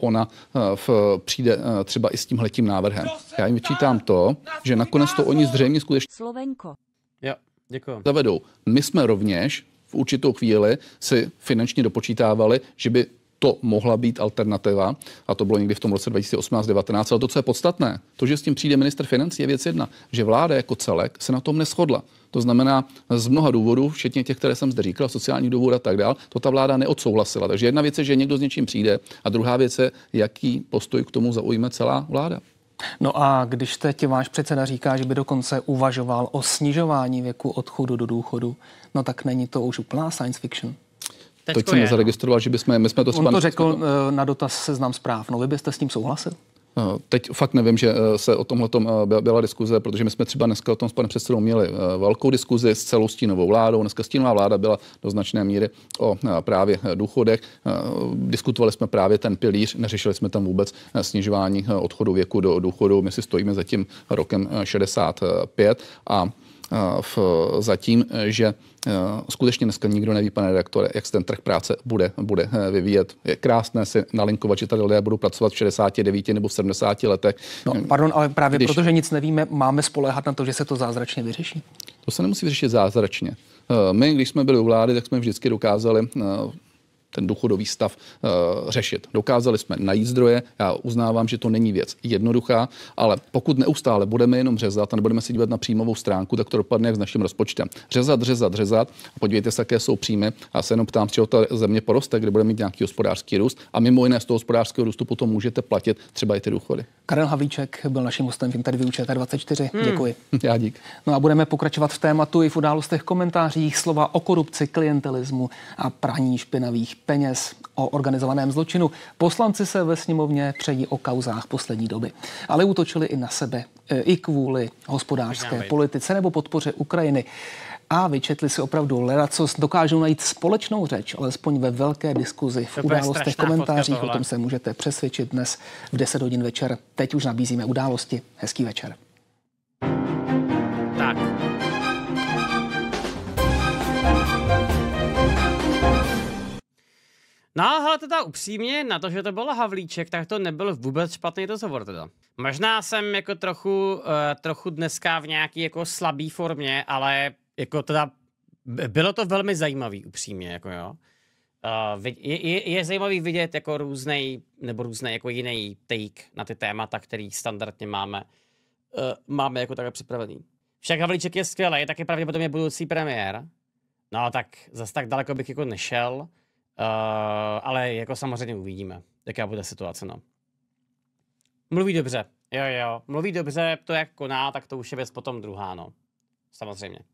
ona eh, v, přijde eh, třeba i s tímhletím návrhem. Já jim vyčítám to, že nakonec to oni zřejmě skutečně... Slovenko. Jo, děkuji. Zavedou. My jsme rovněž v určitou chvíli si finančně dopočítávali, že by to mohla být alternativa, a to bylo někdy v tom roce 2018 2019 ale to, co je podstatné, to, že s tím přijde minister financí, je věc jedna, že vláda jako celek se na tom neschodla. To znamená, z mnoha důvodů, včetně těch, které jsem zde říkal, sociální důvod a tak dál, to ta vláda neodsouhlasila. Takže jedna věc je, že někdo s něčím přijde, a druhá věc je, jaký postoj k tomu zaujme celá vláda. No a když teď váš předseda říká, že by dokonce uvažoval o snižování věku odchodu do důchodu, no tak není to už úplná science fiction. Teď, Teď jsem je, no. nezaregistroval, že bychom, my jsme to... On to řekl eh, na dotaz seznam zpráv. No vy byste s tím souhlasil? Eh, teď fakt nevím, že eh, se o tomhle byla diskuze, protože my jsme třeba dneska o tom s panem předsedou měli velkou diskuzi s celou stínovou vládou. Dneska stínová vláda byla do značné míry o právě důchodech. Diskutovali jsme právě ten pilíř, neřešili jsme tam vůbec snižování odchodu věku do důchodu. My si stojíme za tím rokem 65 a v, zatím, e, že e, skutečně dneska nikdo neví, pane redaktore, jak se ten trh práce bude, bude e, vyvíjet. Je krásné si nalinkovat, že tady lidé budou pracovat v 69 nebo v 70 letech. No, pardon, ale právě Když... protože nic nevíme, máme spolehat na to, že se to zázračně vyřeší. To se nemusí vyřešit zázračně. My, když jsme byli u vlády, tak jsme vždycky dokázali ten důchodový stav uh, řešit. Dokázali jsme najít zdroje, já uznávám, že to není věc jednoduchá, ale pokud neustále budeme jenom řezat a nebudeme se dívat na příjmovou stránku, tak to dopadne jak s naším rozpočtem. Řezat, řezat, řezat a podívejte se, jaké jsou příjmy. A se jenom ptám, z čeho ta země poroste, kde bude mít nějaký hospodářský růst a mimo jiné z toho hospodářského růstu potom můžete platit třeba i ty důchody. Karel Havlíček byl naším hostem v interview ČT24. Hmm. Děkuji. Já dík. No a budeme pokračovat v tématu i v událostech komentářích slova o korupci, klientelismu a praní špinavých peněz o organizovaném zločinu. Poslanci se ve sněmovně přejí o kauzách poslední doby, ale útočili i na sebe, e, i kvůli hospodářské politice nebo podpoře Ukrajiny. A vyčetli si opravdu co dokážou najít společnou řeč, alespoň ve velké diskuzi v to událostech, komentářích. O tom se můžete přesvědčit dnes v 10 hodin večer. Teď už nabízíme události. Hezký večer. No ale teda upřímně, na to, že to byl Havlíček, tak to nebyl vůbec špatný rozhovor teda. Možná jsem jako trochu, uh, trochu dneska v nějaký jako slabý formě, ale jako teda bylo to velmi zajímavý upřímně, jako jo. Uh, je, je, je zajímavý vidět jako různý nebo různý jako jiný take na ty témata, který standardně máme, uh, máme jako takhle připravený. Však Havlíček je skvělý, je pravděpodobně budoucí premiér. No tak zas tak daleko bych jako nešel. Uh, ale jako samozřejmě uvidíme, jaká bude situace, no. Mluví dobře, jo jo, mluví dobře, to jak koná, tak to už je věc potom druhá, no. Samozřejmě.